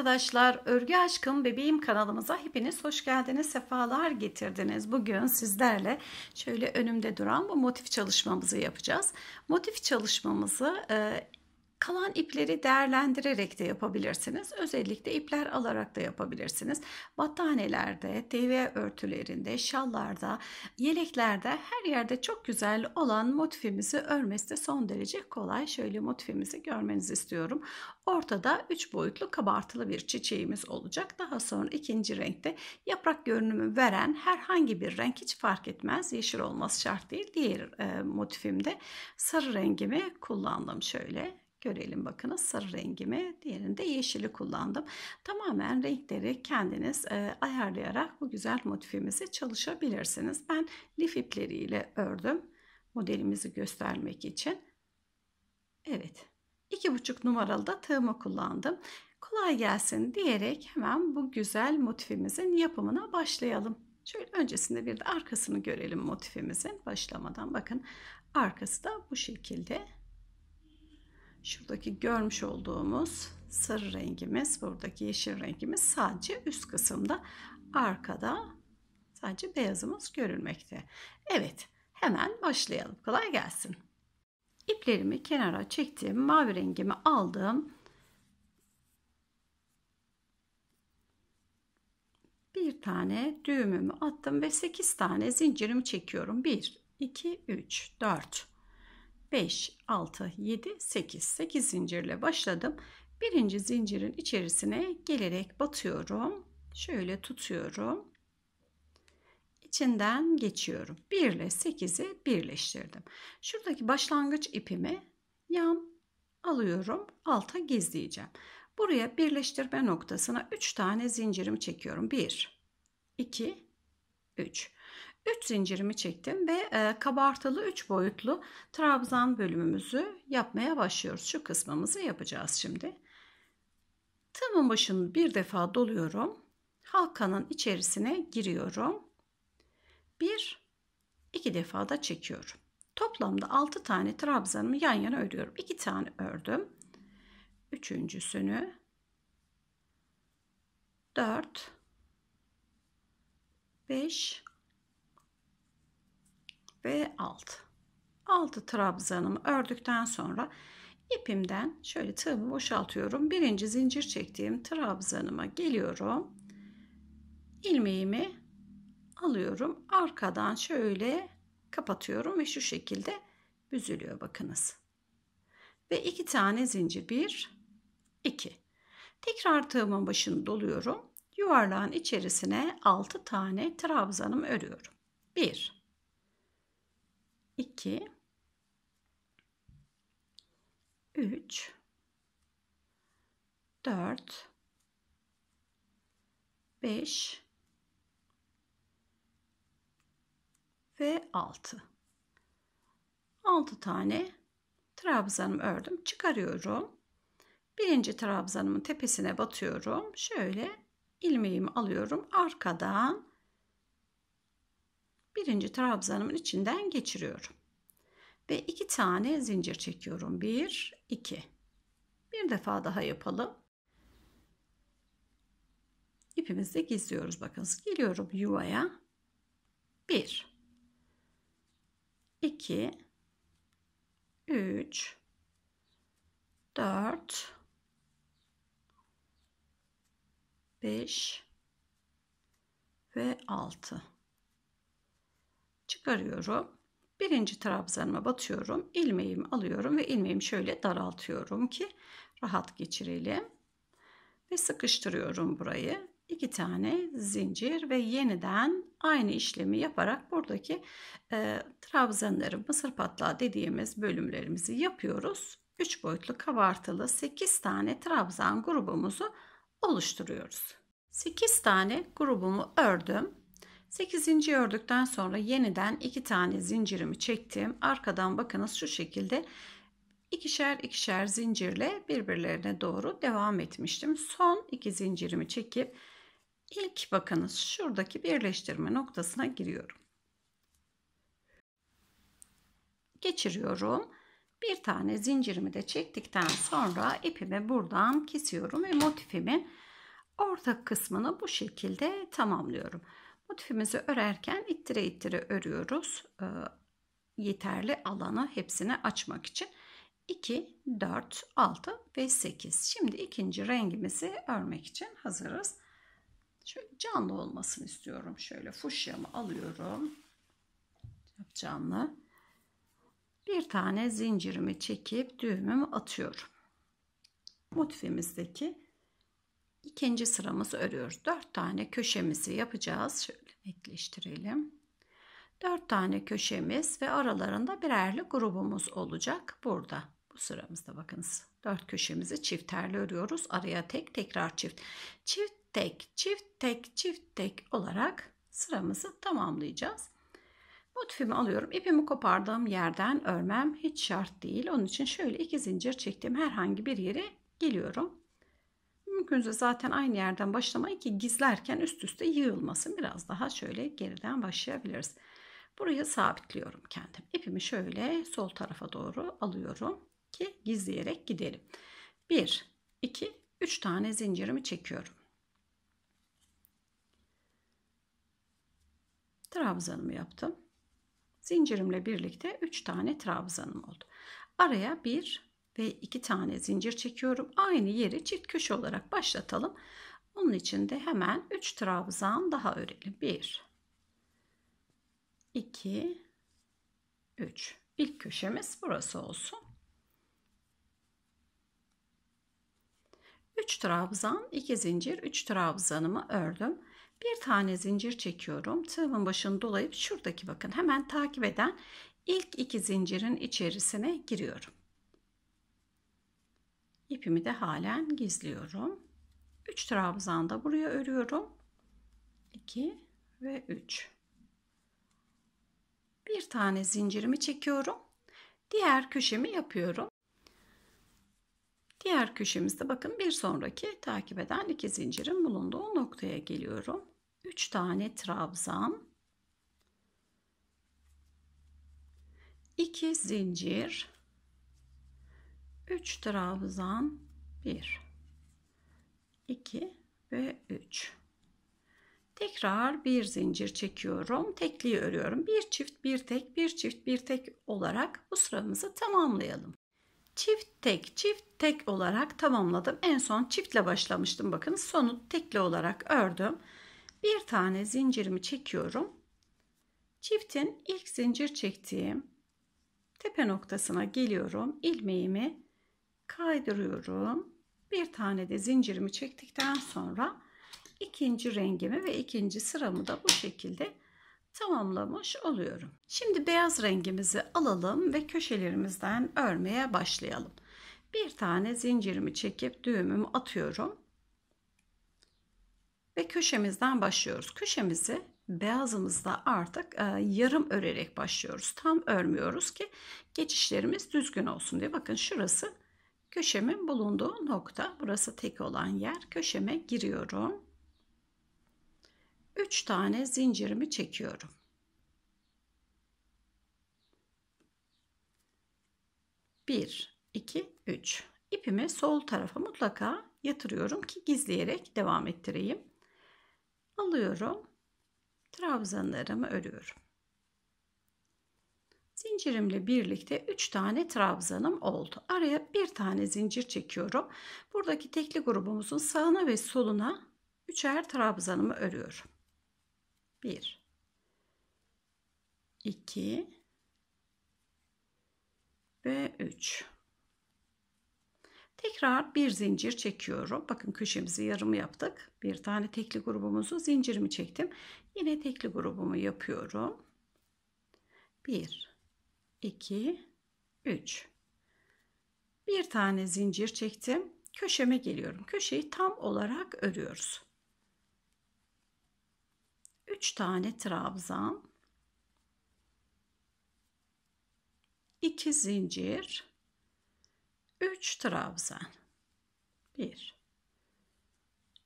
arkadaşlar. Örgü Aşkım Bebeğim kanalımıza hepiniz hoş geldiniz. Sefalar getirdiniz. Bugün sizlerle şöyle önümde duran bu motif çalışmamızı yapacağız. Motif çalışmamızı e, kalan ipleri değerlendirerek de yapabilirsiniz. Özellikle ipler alarak da yapabilirsiniz. Battanelerde, TV örtülerinde, şallarda, yeleklerde her yerde çok güzel olan motifimizi örmesi de son derece kolay. Şöyle motifimizi görmenizi istiyorum. Ortada 3 boyutlu kabartılı bir çiçeğimiz olacak. Daha sonra ikinci renkte yaprak görünümü veren herhangi bir renk hiç fark etmez. Yeşil olması şart değil. Diğer e, motifimde sarı rengimi kullandım şöyle Görelim bakınız sarı rengimi, diğerinde yeşili kullandım. Tamamen renkleri kendiniz e, ayarlayarak bu güzel motifimizi çalışabilirsiniz. Ben lif ipleriyle ördüm modelimizi göstermek için. Evet, iki buçuk numaralı da tığımı kullandım. Kolay gelsin diyerek hemen bu güzel motifimizin yapımına başlayalım. Şöyle öncesinde bir de arkasını görelim motifimizin başlamadan. Bakın arkası da bu şekilde. Şuradaki görmüş olduğumuz sarı rengimiz, buradaki yeşil rengimiz sadece üst kısımda. Arkada sadece beyazımız görülmekte. Evet, hemen başlayalım. Kolay gelsin. İplerimi kenara çektim. Mavi rengimi aldım. bir tane düğümümü attım ve 8 tane zincirimi çekiyorum. 1, 2, 3, 4, 5, 6, 7, 8. 8 zincirle başladım. Birinci zincirin içerisine gelerek batıyorum. Şöyle tutuyorum. İçinden geçiyorum. 1 ile 8'i birleştirdim. Şuradaki başlangıç ipimi yan alıyorum. Alta gizleyeceğim. Buraya birleştirme noktasına 3 tane zincirimi çekiyorum. 1, 2, 3. 3 zincirimi çektim ve e, kabartılı 3 boyutlu trabzan bölümümüzü yapmaya başlıyoruz. Şu kısmımızı yapacağız şimdi. Tığımın başını bir defa doluyorum. Halkanın içerisine giriyorum. 1 2 defa da çekiyorum. Toplamda 6 tane trabzanımı yan yana örüyorum. 2 tane ördüm. Üçüncüsünü 4 5 ve altı. Altı trabzanımı ördükten sonra ipimden şöyle tığımı boşaltıyorum. Birinci zincir çektiğim trabzanıma geliyorum. İlmeğimi alıyorum. Arkadan şöyle kapatıyorum ve şu şekilde büzülüyor bakınız. Ve iki tane zincir. Bir, iki. Tekrar tığımın başını doluyorum. Yuvarlağın içerisine altı tane trabzanımı örüyorum. Bir, 2 3 4 5 ve 6 6 tane trabzanım ördüm çıkarıyorum birinci trabzanımın tepesine batıyorum şöyle ilmeğimi alıyorum arkadan birinci trabzanımın içinden geçiriyorum. Ve iki tane zincir çekiyorum. Bir, iki. Bir defa daha yapalım. İpimizi gizliyoruz. Bakın geliyorum yuvaya. Bir, iki, üç, dört, beş ve altı çıkarıyorum. Birinci trabzanıma batıyorum. ilmeğimi alıyorum ve ilmeğimi şöyle daraltıyorum ki rahat geçirelim. Ve sıkıştırıyorum burayı. İki tane zincir ve yeniden aynı işlemi yaparak buradaki e, trabzanları mısır patlağı dediğimiz bölümlerimizi yapıyoruz. Üç boyutlu kabartılı sekiz tane trabzan grubumuzu oluşturuyoruz. Sekiz tane grubumu ördüm. 8. ördükten sonra yeniden 2 tane zincirimi çektim. Arkadan bakınız şu şekilde ikişer ikişer zincirle birbirlerine doğru devam etmiştim. Son iki zincirimi çekip ilk bakınız şuradaki birleştirme noktasına giriyorum. Geçiriyorum. Bir tane zincirimi de çektikten sonra ipimi buradan kesiyorum ve motifimin orta kısmını bu şekilde tamamlıyorum. Motifimizi örerken ittire ittire örüyoruz. E, yeterli alanı hepsini açmak için. 2, 4, 6 ve 8. Şimdi ikinci rengimizi örmek için hazırız. Şöyle canlı olmasını istiyorum. Şöyle fuşyamı alıyorum. Canlı. Bir tane zincirimi çekip düğümümü atıyorum. Motifimizdeki ikinci sıramızı örüyoruz. 4 tane köşemizi yapacağız. Şöyle netleştirelim. 4 tane köşemiz ve aralarında birerli grubumuz olacak burada. Bu sıramızda bakınız. 4 köşemizi çifterli örüyoruz. Araya tek tekrar çift. Çift tek, çift tek, çift tek olarak sıramızı tamamlayacağız. Motifimi alıyorum. İpimi kopardığım yerden örmem hiç şart değil. Onun için şöyle iki zincir çektim. herhangi bir yere geliyorum. Mümkünse zaten aynı yerden başlamayın ki gizlerken üst üste yığılmasın. Biraz daha şöyle geriden başlayabiliriz. Buraya sabitliyorum kendim. İpimi şöyle sol tarafa doğru alıyorum ki gizleyerek gidelim. 1, 2, 3 tane zincirimi çekiyorum. Trabzanımı yaptım. Zincirimle birlikte 3 tane trabzanım oldu. Araya 1, ve iki tane zincir çekiyorum. Aynı yeri çift köşe olarak başlatalım. Onun için de hemen 3 trabzan daha örelim. 1 2 3 İlk köşemiz burası olsun. 3 trabzan, 2 zincir, 3 trabzanımı ördüm. Bir tane zincir çekiyorum. Tığımın başını dolayıp şuradaki bakın hemen takip eden ilk iki zincirin içerisine giriyorum ipimi de halen gizliyorum. 3 trabzan da buraya örüyorum. 2 ve 3. Bir tane zincirimi çekiyorum. Diğer köşemi yapıyorum. Diğer köşemizde bakın bir sonraki takip eden iki zincirin bulunduğu noktaya geliyorum. 3 tane trabzan. 2 zincir 3 trabzan 1 2 ve 3 tekrar bir zincir çekiyorum tekliği örüyorum bir çift bir tek bir çift bir tek olarak bu sıramızı tamamlayalım çift tek çift tek olarak tamamladım en son çiftle başlamıştım bakın sonu tekli olarak ördüm bir tane zincirimi çekiyorum çiftin ilk zincir çektiğim tepe noktasına geliyorum ilmeğimi kaydırıyorum. Bir tane de zincirimi çektikten sonra ikinci rengimi ve ikinci sıramı da bu şekilde tamamlamış oluyorum. Şimdi beyaz rengimizi alalım ve köşelerimizden örmeye başlayalım. Bir tane zincirimi çekip düğümümü atıyorum. Ve köşemizden başlıyoruz. Köşemizi beyazımızda artık e, yarım örerek başlıyoruz. Tam örmüyoruz ki geçişlerimiz düzgün olsun diye. Bakın şurası köşemin bulunduğu nokta burası tek olan yer köşeme giriyorum 3 tane zincirimi çekiyorum Bir, iki, üç. İpimi sol tarafa mutlaka yatırıyorum ki gizleyerek devam ettireyim. Alıyorum. Trabzanlarımı örüyorum. Zincirimle birlikte 3 tane trabzanım oldu. Araya bir tane zincir çekiyorum. Buradaki tekli grubumuzun sağına ve soluna üçer trabzanımı örüyorum. 1 2 ve 3 tekrar bir zincir çekiyorum bakın köşemizi yarım yaptık bir tane tekli grubumuzu zincirimi çektim yine tekli grubumu yapıyorum 1 2, 3. Bir tane zincir çektim. Köşeme geliyorum. Köşeyi tam olarak örüyoruz. 3 tane trabzan. 2 zincir. 3 trabzan. 1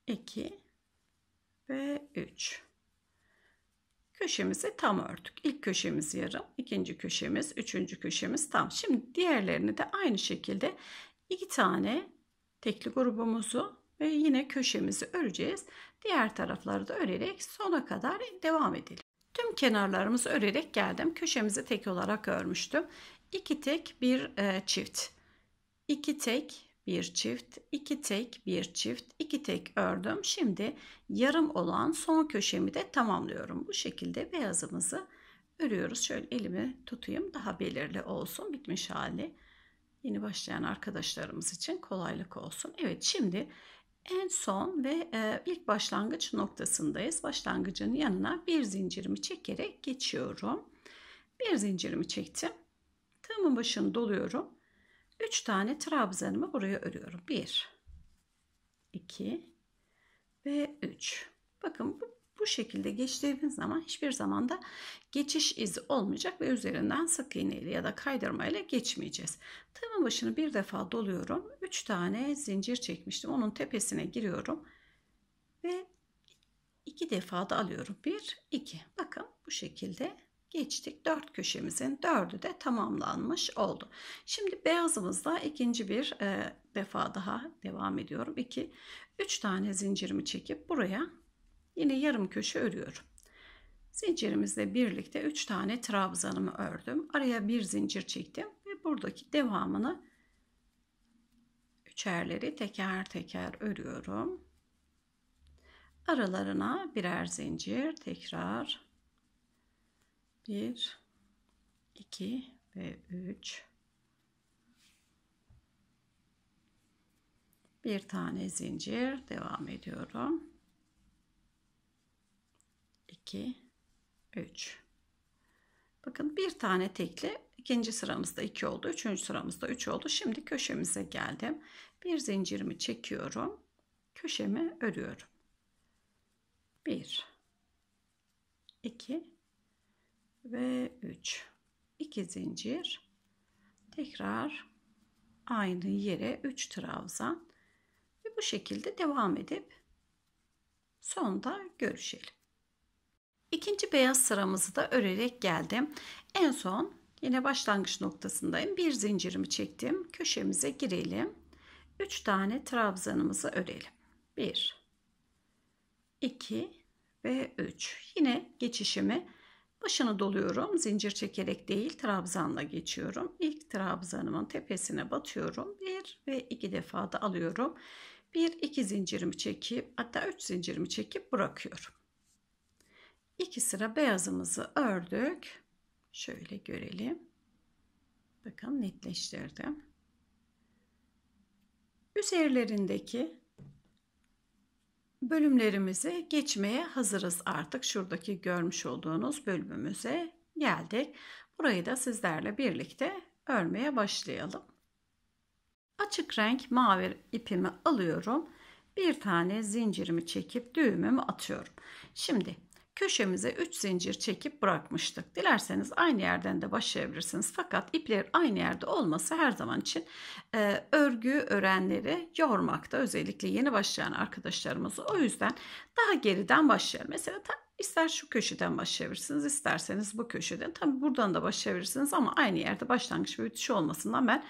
2 ve 3 Köşemizi tam ördük. İlk köşemiz yarım, ikinci köşemiz, üçüncü köşemiz tam. Şimdi diğerlerini de aynı şekilde iki tane tekli grubumuzu ve yine köşemizi öreceğiz. Diğer tarafları da örerek sona kadar devam edelim. Tüm kenarlarımızı örerek geldim. Köşemizi tek olarak örmüştüm. İki tek bir e, çift. İki tek bir çift, iki tek, bir çift, iki tek ördüm. Şimdi yarım olan son köşemi de tamamlıyorum. Bu şekilde beyazımızı örüyoruz. Şöyle elimi tutayım daha belirli olsun bitmiş hali. Yeni başlayan arkadaşlarımız için kolaylık olsun. Evet şimdi en son ve e, ilk başlangıç noktasındayız. Başlangıcın yanına bir zincirimi çekerek geçiyorum. Bir zincirimi çektim. Tığımın başını doluyorum 3 tane trabzanımı buraya örüyorum. 1 2 ve 3. Bakın bu, bu şekilde geçtiğimiz zaman hiçbir zaman da geçiş izi olmayacak ve üzerinden sık iğne ile ya da kaydırma ile geçmeyeceğiz. Tığımın başını bir defa doluyorum. 3 tane zincir çekmiştim. Onun tepesine giriyorum ve iki defa da alıyorum. 1 2. Bakın bu şekilde geçtik. Dört köşemizin dördü de tamamlanmış oldu. Şimdi beyazımızla ikinci bir e, defa daha devam ediyorum. İki, üç tane zincirimi çekip buraya yine yarım köşe örüyorum. Zincirimizle birlikte üç tane trabzanımı ördüm. Araya bir zincir çektim ve buradaki devamını üçerleri teker teker örüyorum. Aralarına birer zincir tekrar 1 2 ve 3 bir tane zincir devam ediyorum 2 3 bakın bir tane tekli ikinci sıramızda 2 oldu üçüncü sıramızda 3 üç oldu şimdi köşemize geldim bir zincirimi çekiyorum köşemi örüyorum 1 2 ve 3 2 zincir tekrar aynı yere 3 trabzan ve bu şekilde devam edip sonda görüşelim. İkinci beyaz sıramızı da örerek geldim. En son yine başlangıç noktasındayım. Bir zincirimi çektim. Köşemize girelim. 3 tane trabzanımızı örelim. 1 2 ve 3. Yine geçişimi Başını doluyorum. Zincir çekerek değil trabzanla geçiyorum. İlk trabzanımın tepesine batıyorum. Bir ve iki defa da alıyorum. Bir iki zincirimi çekip hatta üç zincirimi çekip bırakıyorum. İki sıra beyazımızı ördük. Şöyle görelim. Bakın netleştirdim. Üzerlerindeki Bölümlerimize geçmeye hazırız artık. Şuradaki görmüş olduğunuz bölümümüze geldik. Burayı da sizlerle birlikte örmeye başlayalım. Açık renk mavi ipimi alıyorum. Bir tane zincirimi çekip düğümümü atıyorum. Şimdi köşemize 3 zincir çekip bırakmıştık. Dilerseniz aynı yerden de başlayabilirsiniz. Fakat ipler aynı yerde olması her zaman için e, örgü öğrenleri yormakta. Özellikle yeni başlayan arkadaşlarımızı. O yüzden daha geriden başlayalım. Mesela ta, ister şu köşeden başlayabilirsiniz. isterseniz bu köşeden. Tabi buradan da başlayabilirsiniz ama aynı yerde başlangıç ve bitiş olmasından ben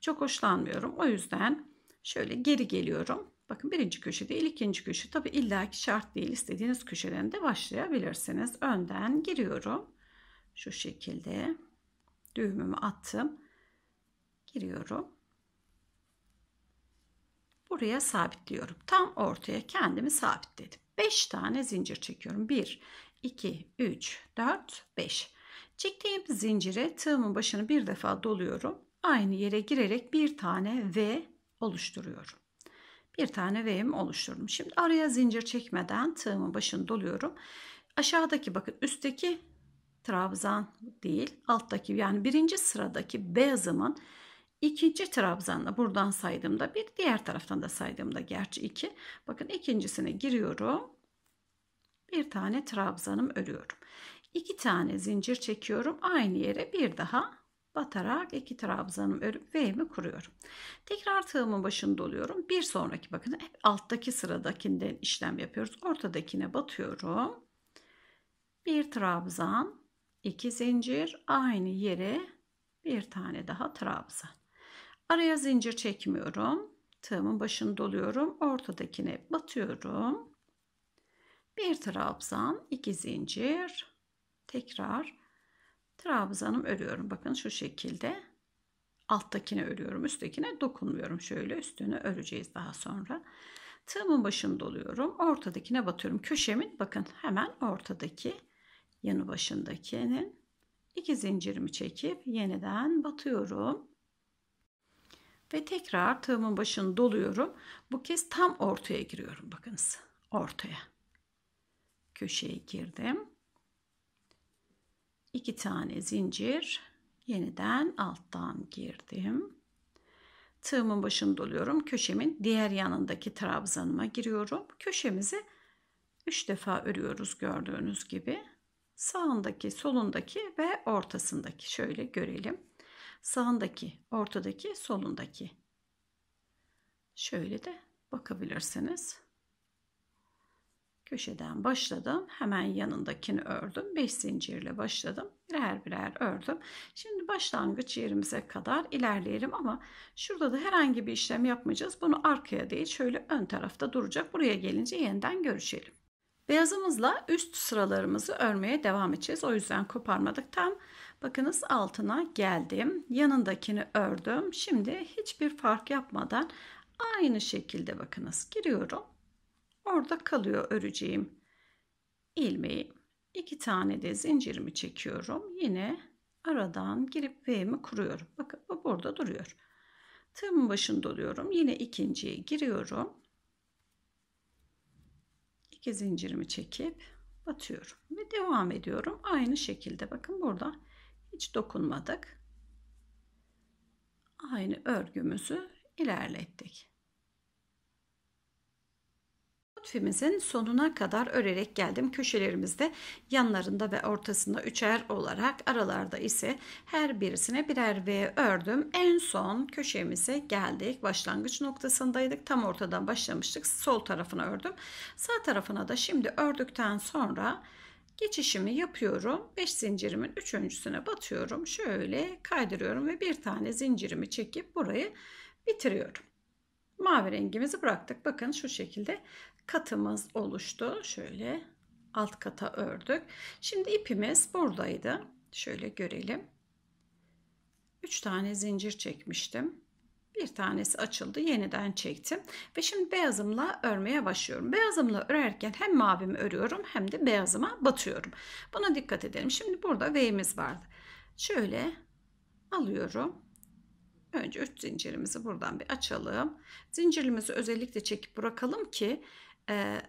çok hoşlanmıyorum. O yüzden şöyle geri geliyorum Bakın birinci köşe değil ikinci köşe. Tabi illaki şart değil istediğiniz köşeden de başlayabilirsiniz. Önden giriyorum. Şu şekilde düğümümü attım. Giriyorum. Buraya sabitliyorum. Tam ortaya kendimi sabitledim. 5 tane zincir çekiyorum. 1, 2, 3, 4, 5. Çektiğim zincire tığımın başını bir defa doluyorum. Aynı yere girerek bir tane V oluşturuyorum bir tane V'im oluşturdum. Şimdi araya zincir çekmeden tığımın başını doluyorum. Aşağıdaki bakın üstteki trabzan değil alttaki yani birinci sıradaki beyazımın ikinci trabzanla buradan saydığımda bir diğer taraftan da saydığımda gerçi iki. Bakın ikincisine giriyorum. Bir tane trabzanım örüyorum. İki tane zincir çekiyorum. Aynı yere bir daha batarak iki trabzanım örüp V'mi kuruyorum. Tekrar tığımın başını doluyorum. Bir sonraki bakın hep alttaki sıradakinden işlem yapıyoruz. Ortadakine batıyorum. Bir trabzan, iki zincir, aynı yere bir tane daha trabzan. Araya zincir çekmiyorum. Tığımın başını doluyorum. Ortadakine batıyorum. Bir trabzan, iki zincir. Tekrar trabzanım örüyorum. Bakın şu şekilde alttakini örüyorum. Üsttekine dokunmuyorum. Şöyle üstünü öreceğiz daha sonra. Tığımın başını doluyorum. Ortadakine batıyorum. Köşemin bakın hemen ortadaki yanı başındakinin iki zincirimi çekip yeniden batıyorum. Ve tekrar tığımın başını doluyorum. Bu kez tam ortaya giriyorum. Bakınız ortaya. Köşeye girdim. 2 tane zincir yeniden alttan girdim. Tığımın başını doluyorum. Köşemin diğer yanındaki trabzanıma giriyorum. Köşemizi 3 defa örüyoruz gördüğünüz gibi. Sağındaki, solundaki ve ortasındaki şöyle görelim. Sağındaki, ortadaki, solundaki. Şöyle de bakabilirsiniz. Köşeden başladım. Hemen yanındakini ördüm. 5 zincirle başladım. Birer birer ördüm. Şimdi başlangıç yerimize kadar ilerleyelim ama şurada da herhangi bir işlem yapmayacağız. Bunu arkaya değil şöyle ön tarafta duracak. Buraya gelince yeniden görüşelim. Beyazımızla üst sıralarımızı örmeye devam edeceğiz. O yüzden koparmadık. Tam bakınız altına geldim. Yanındakini ördüm. Şimdi hiçbir fark yapmadan aynı şekilde bakınız giriyorum. Orada kalıyor öreceğim ilmeği. İki tane de zincirimi çekiyorum. Yine aradan girip V'mi kuruyorum. Bakın bu burada duruyor. Tığımın başını doluyorum. Yine ikinciye giriyorum. İki zincirimi çekip batıyorum. Ve devam ediyorum. Aynı şekilde bakın burada hiç dokunmadık. Aynı örgümüzü ilerlettik. Lütfimizin sonuna kadar örerek geldim. Köşelerimizde yanlarında ve ortasında üçer olarak aralarda ise her birisine birer V ördüm. En son köşemize geldik. Başlangıç noktasındaydık. Tam ortadan başlamıştık. Sol tarafına ördüm. Sağ tarafına da şimdi ördükten sonra geçişimi yapıyorum. 5 zincirimin üçüncüsüne batıyorum. Şöyle kaydırıyorum ve bir tane zincirimi çekip burayı bitiriyorum mavi rengimizi bıraktık. Bakın şu şekilde katımız oluştu. Şöyle alt kata ördük. Şimdi ipimiz buradaydı. Şöyle görelim. 3 tane zincir çekmiştim. Bir tanesi açıldı. Yeniden çektim. Ve şimdi beyazımla örmeye başlıyorum. Beyazımla örerken hem mavimi örüyorum hem de beyazıma batıyorum. Buna dikkat edelim. Şimdi burada V'miz vardı. Şöyle alıyorum. Önce 3 zincirimizi buradan bir açalım. Zincirimizi özellikle çekip bırakalım ki e,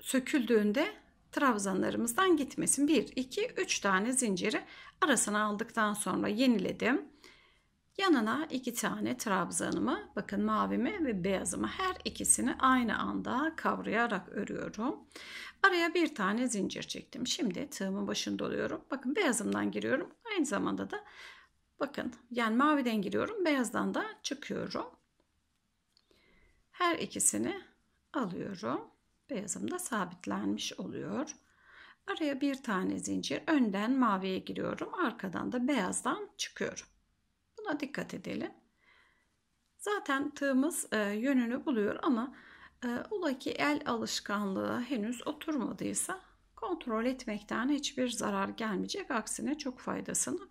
söküldüğünde trabzanlarımızdan gitmesin. 1, 2, 3 tane zinciri arasına aldıktan sonra yeniledim. Yanına iki tane trabzanımı, bakın mavimi ve beyazımı her ikisini aynı anda kavrayarak örüyorum. Araya bir tane zincir çektim. Şimdi tığımın başında oluyorum. Bakın beyazımdan giriyorum. Aynı zamanda da bakın yani maviden giriyorum, beyazdan da çıkıyorum. Her ikisini alıyorum. Beyazım da sabitlenmiş oluyor. Araya bir tane zincir önden maviye giriyorum. Arkadan da beyazdan çıkıyorum. Buna dikkat edelim. Zaten tığımız e, yönünü buluyor ama e, ola ki el alışkanlığı henüz oturmadıysa kontrol etmekten hiçbir zarar gelmeyecek. Aksine çok faydasını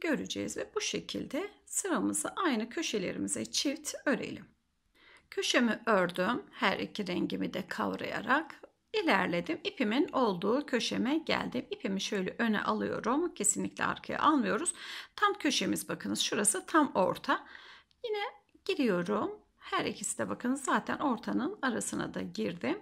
göreceğiz ve bu şekilde sıramızı aynı köşelerimize çift örelim. Köşemi ördüm. Her iki rengimi de kavrayarak ilerledim. İpimin olduğu köşeme geldim. İpimi şöyle öne alıyorum. Kesinlikle arkaya almıyoruz. Tam köşemiz bakınız şurası tam orta. Yine giriyorum. Her ikisi de bakın zaten ortanın arasına da girdim.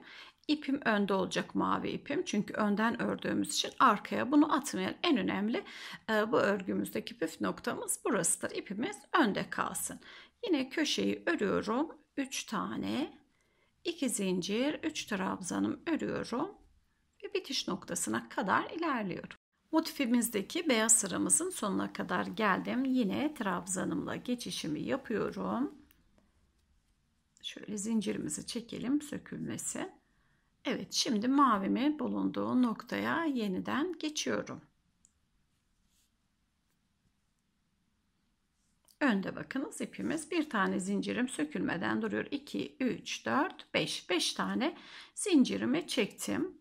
İpim önde olacak mavi ipim. Çünkü önden ördüğümüz için arkaya bunu atmayan en önemli e, bu örgümüzdeki püf noktamız burasıdır. İpimiz önde kalsın. Yine köşeyi örüyorum. 3 tane 2 zincir 3 trabzanım örüyorum ve bitiş noktasına kadar ilerliyorum. Motifimizdeki beyaz sıramızın sonuna kadar geldim. Yine trabzanımla geçişimi yapıyorum. Şöyle zincirimizi çekelim sökülmesi. Evet şimdi mavimi bulunduğu noktaya yeniden geçiyorum. Önde bakınız ipimiz bir tane zincirim sökülmeden duruyor. 2, 3, 4, 5. 5 tane zincirimi çektim.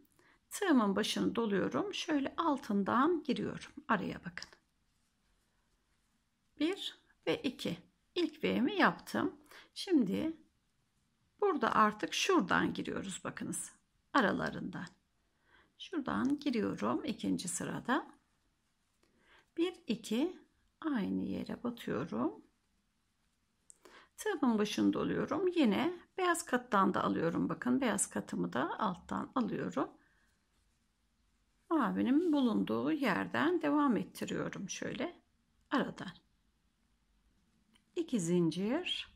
Tığımın başını doluyorum. Şöyle altından giriyorum. Araya bakın. 1 ve 2. ilk V'mi yaptım. Şimdi burada artık şuradan giriyoruz bakınız. Aralarından. Şuradan giriyorum ikinci sırada. 1, 2, aynı yere batıyorum. Tığımın başını doluyorum. Yine beyaz kattan da alıyorum. Bakın beyaz katımı da alttan alıyorum. Mavinin bulunduğu yerden devam ettiriyorum şöyle aradan. 2 zincir.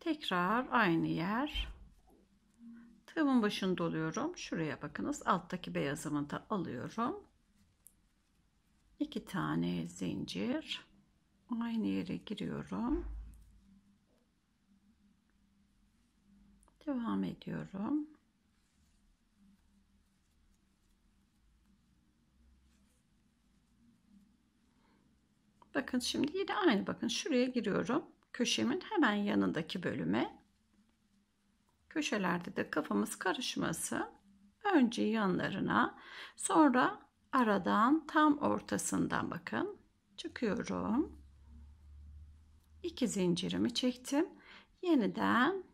Tekrar aynı yer. Tığımın başını doluyorum. Şuraya bakınız. Alttaki beyazımı da alıyorum iki tane zincir aynı yere giriyorum devam ediyorum bakın şimdi yine aynı bakın şuraya giriyorum köşemin hemen yanındaki bölüme köşelerde de kafamız karışması önce yanlarına sonra aradan tam ortasından bakın çıkıyorum. 2 zincirimi çektim. Yeniden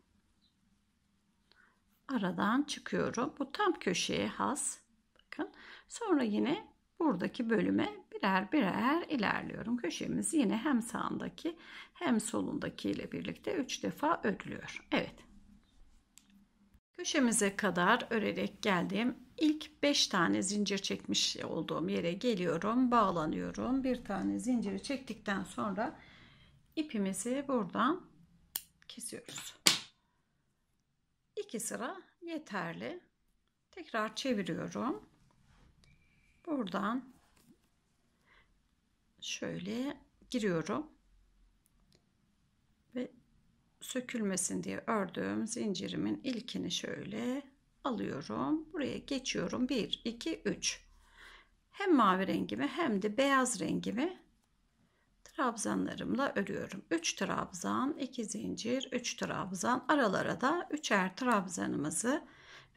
aradan çıkıyorum. Bu tam köşeye has. Bakın. Sonra yine buradaki bölüme birer birer ilerliyorum. Köşemiz yine hem sağındaki hem solundaki ile birlikte üç defa örülüyor. Evet köşemize kadar örerek geldim. İlk 5 tane zincir çekmiş olduğum yere geliyorum. Bağlanıyorum. Bir tane zinciri çektikten sonra ipimizi buradan kesiyoruz. 2 sıra yeterli. Tekrar çeviriyorum. Buradan şöyle giriyorum sökülmesin diye ördüğüm zincirimin ilkini şöyle alıyorum. Buraya geçiyorum. 1, 2, 3. Hem mavi rengimi hem de beyaz rengimi trabzanlarımla örüyorum. 3 trabzan, 2 zincir, 3 trabzan. Aralara da üçer trabzanımızı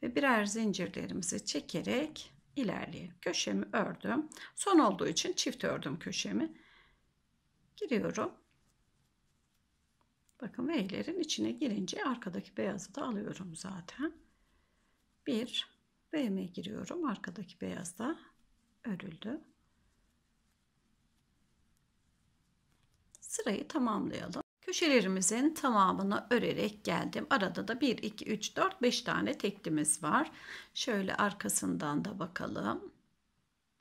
ve birer zincirlerimizi çekerek ilerleyelim. Köşemi ördüm. Son olduğu için çift ördüm köşemi. Giriyorum. Bakın V'lerin içine girince arkadaki beyazı da alıyorum zaten. Bir V'me giriyorum. Arkadaki beyaz da örüldü. Sırayı tamamlayalım. Köşelerimizin tamamını örerek geldim. Arada da 1, 2, 3, 4, 5 tane teklimiz var. Şöyle arkasından da bakalım.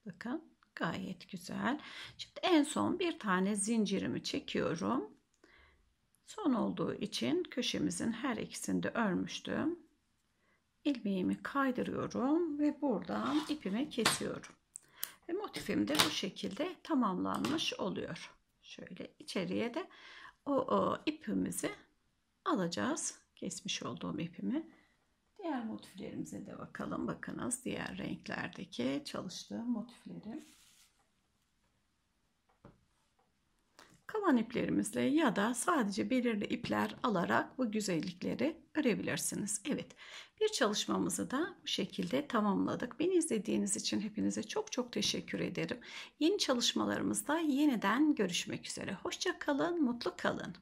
Bakın gayet güzel. Şimdi en son bir tane zincirimi çekiyorum. Son olduğu için köşemizin her ikisini de örmüştüm. Ilmeğimi kaydırıyorum ve buradan ipimi kesiyorum. Ve motifim de bu şekilde tamamlanmış oluyor. Şöyle içeriye de o, o ipimizi alacağız. Kesmiş olduğum ipimi. Diğer motiflerimize de bakalım. Bakınız diğer renklerdeki çalıştığım motiflerim. kalan iplerimizle ya da sadece belirli ipler alarak bu güzellikleri örebilirsiniz. Evet bir çalışmamızı da bu şekilde tamamladık. Beni izlediğiniz için hepinize çok çok teşekkür ederim. Yeni çalışmalarımızda yeniden görüşmek üzere. Hoşça kalın, mutlu kalın.